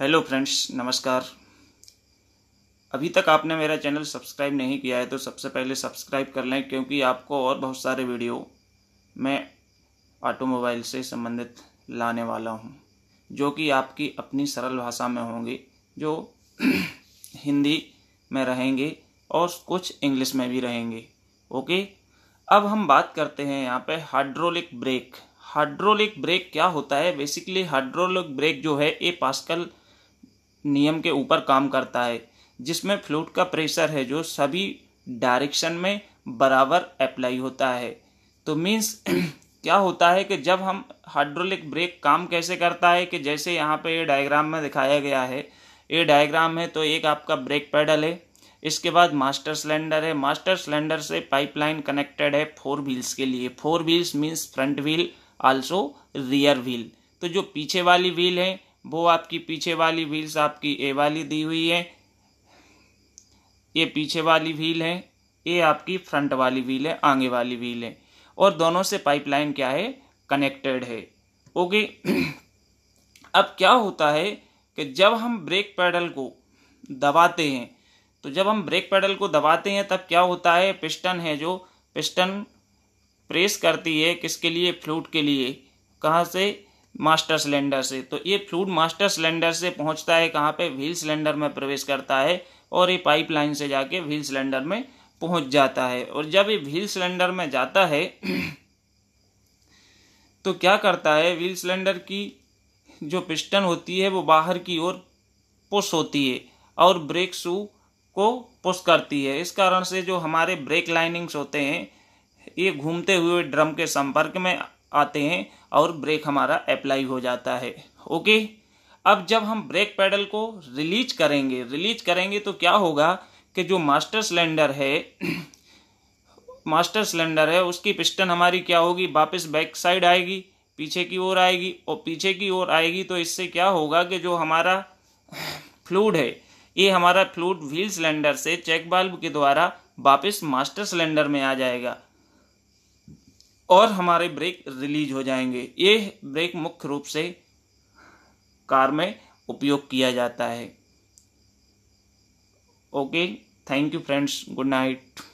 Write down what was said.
hello friends नमस्कार अभी तक आपने मेरा चैनल सब्सक्राइब नहीं किया है तो सबसे पहले सब्सक्राइब कर लें क्योंकि आपको और बहुत सारे वीडियो मैं ऑटोमोबाइल से संबंधित लाने वाला हूं जो कि आपकी अपनी सरल भाषा में होंगे जो हिंदी में रहेंगे और कुछ इंग्लिश में भी रहेंगे ओके अब हम बात करते हैं यहाँ पे हाइड्रोलिक ब्रेक हाइड्रोलिक ब्रेक क्या होता है बेसिकली हाइड्रोलिक ब्रेक जो है ये पास्कल नियम के ऊपर काम करता है जिसमें फ्लूट का प्रेशर है जो सभी डायरेक्शन में बराबर अप्लाई होता है तो मीन्स क्या होता है कि जब हम हाइड्रोलिक ब्रेक काम कैसे करता है कि जैसे यहाँ पे ये डायग्राम में दिखाया गया है ये डायग्राम है तो एक आपका ब्रेक पैडल है इसके बाद मास्टर सिलेंडर है मास्टर सिलेंडर से पाइपलाइन कनेक्टेड है फोर व्हील्स के लिए four wheels means front wheel also rear wheel तो जो पीछे वाली व्हील है वो आपकी पीछे वाली व्हील्स आपकी ए वाली दी हुई है ये पीछे वाली व्हील है ये आपकी फ्रंट वाली व्हील है आगे वाली व्हील है और दोनों से पाइपलाइन क्या है कनेक्टेड है ओके अब क्या होता है कि जब हम ब्रेक पैडल को दबाते हैं तो जब हम ब्रेक पैडल को दबाते हैं तब क्या होता है पिस्टन है जो पिस्टन प्रेस करती है किसके लिए फ्लूट के लिए कहाँ से मास्टर सिलेंडर से तो ये फ्लूड मास्टर सिलेंडर से पहुंचता है कहाँ पे व्हील सिलेंडर में प्रवेश करता है और ये पाइपलाइन से जाके व्हील सिलेंडर में पहुंच जाता है और जब ये व्हील सिलेंडर में जाता है तो क्या करता है व्हील सिलेंडर की जो पिस्टन होती है वो बाहर की ओर पुश होती है और ब्रेक शू को पुश करती है इस कारण से जो हमारे ब्रेक लाइनिंग्स होते हैं ये घूमते हुए ड्रम के संपर्क में आते हैं और ब्रेक हमारा अप्लाई हो जाता है ओके अब जब हम ब्रेक पैडल को रिलीज करेंगे रिलीज करेंगे तो क्या होगा कि जो मास्टर सिलेंडर है मास्टर सिलेंडर है उसकी पिस्टन हमारी क्या होगी वापस बैक साइड आएगी पीछे की ओर आएगी और पीछे की ओर आएगी तो इससे क्या होगा कि जो हमारा फ्लूड है ये हमारा फ्लूड व्हील सिलेंडर से चेक बाल्ब के द्वारा वापस मास्टर सिलेंडर में आ जाएगा और हमारे ब्रेक रिलीज हो जाएंगे ये ब्रेक मुख्य रूप से कार में उपयोग किया जाता है okay thank you friends good night